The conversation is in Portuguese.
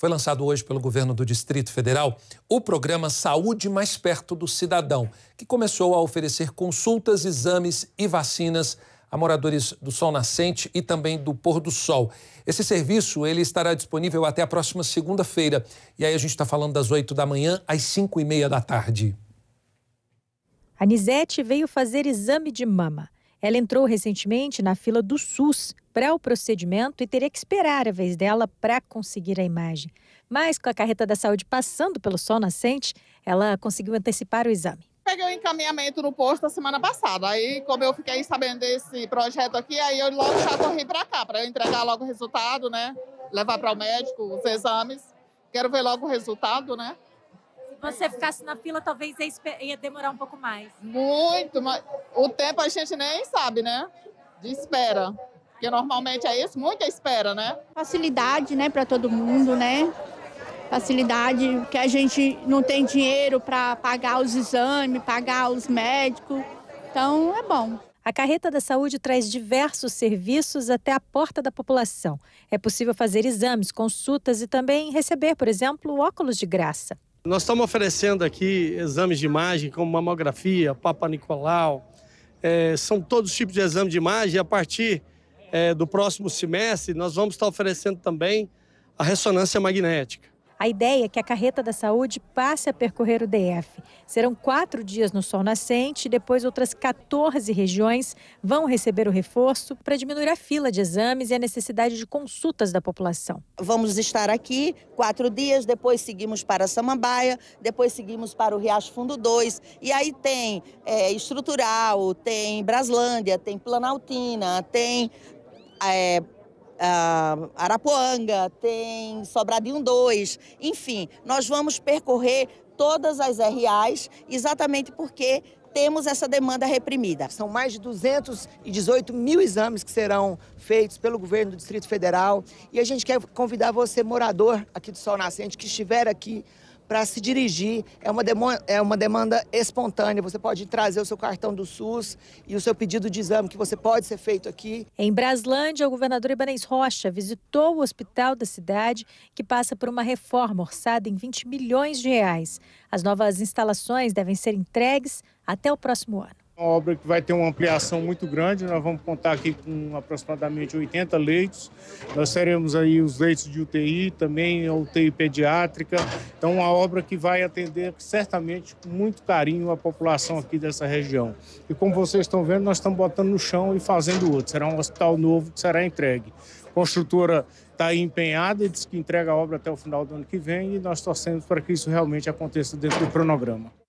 Foi lançado hoje pelo governo do Distrito Federal o programa Saúde Mais Perto do Cidadão, que começou a oferecer consultas, exames e vacinas a moradores do Sol Nascente e também do Pôr do Sol. Esse serviço ele estará disponível até a próxima segunda-feira. E aí a gente está falando das 8 da manhã às 5 e meia da tarde. Anisete veio fazer exame de mama. Ela entrou recentemente na fila do SUS para o procedimento e teria que esperar a vez dela para conseguir a imagem. Mas com a carreta da saúde passando pelo sol nascente, ela conseguiu antecipar o exame. Peguei o encaminhamento no posto a semana passada. Aí, como eu fiquei sabendo desse projeto aqui, aí eu logo já corri para cá, para eu entregar logo o resultado, né? Levar para o médico os exames. Quero ver logo o resultado, né? Se você ficasse na fila, talvez ia demorar um pouco mais. Muito, mas o tempo a gente nem sabe, né? De espera. Porque normalmente é isso, muita espera, né? Facilidade, né, para todo mundo, né? Facilidade que a gente não tem dinheiro para pagar os exames, pagar os médicos. Então é bom. A Carreta da Saúde traz diversos serviços até a porta da população. É possível fazer exames, consultas e também receber, por exemplo, óculos de graça. Nós estamos oferecendo aqui exames de imagem, como mamografia, Papa Nicolau. É, são todos os tipos de exames de imagem a partir é, do próximo semestre, nós vamos estar oferecendo também a ressonância magnética. A ideia é que a carreta da saúde passe a percorrer o DF. Serão quatro dias no sol nascente, depois outras 14 regiões vão receber o reforço para diminuir a fila de exames e a necessidade de consultas da população. Vamos estar aqui quatro dias, depois seguimos para Samambaia, depois seguimos para o Riacho Fundo 2. E aí tem é, estrutural, tem Braslândia, tem Planaltina, tem é, Uh, Arapuanga, tem Sobradinho 2, enfim, nós vamos percorrer todas as RAs exatamente porque temos essa demanda reprimida. São mais de 218 mil exames que serão feitos pelo governo do Distrito Federal e a gente quer convidar você, morador aqui do Sol Nascente, que estiver aqui para se dirigir. É uma, demanda, é uma demanda espontânea. Você pode trazer o seu cartão do SUS e o seu pedido de exame, que você pode ser feito aqui. Em Braslândia, o governador Ibanez Rocha visitou o hospital da cidade, que passa por uma reforma orçada em 20 milhões de reais. As novas instalações devem ser entregues até o próximo ano. Uma obra que vai ter uma ampliação muito grande, nós vamos contar aqui com aproximadamente 80 leitos. Nós teremos aí os leitos de UTI, também a UTI pediátrica. Então, uma obra que vai atender certamente com muito carinho a população aqui dessa região. E como vocês estão vendo, nós estamos botando no chão e fazendo outro. Será um hospital novo que será entregue. A construtora está empenhada, diz que entrega a obra até o final do ano que vem e nós torcemos para que isso realmente aconteça dentro do cronograma.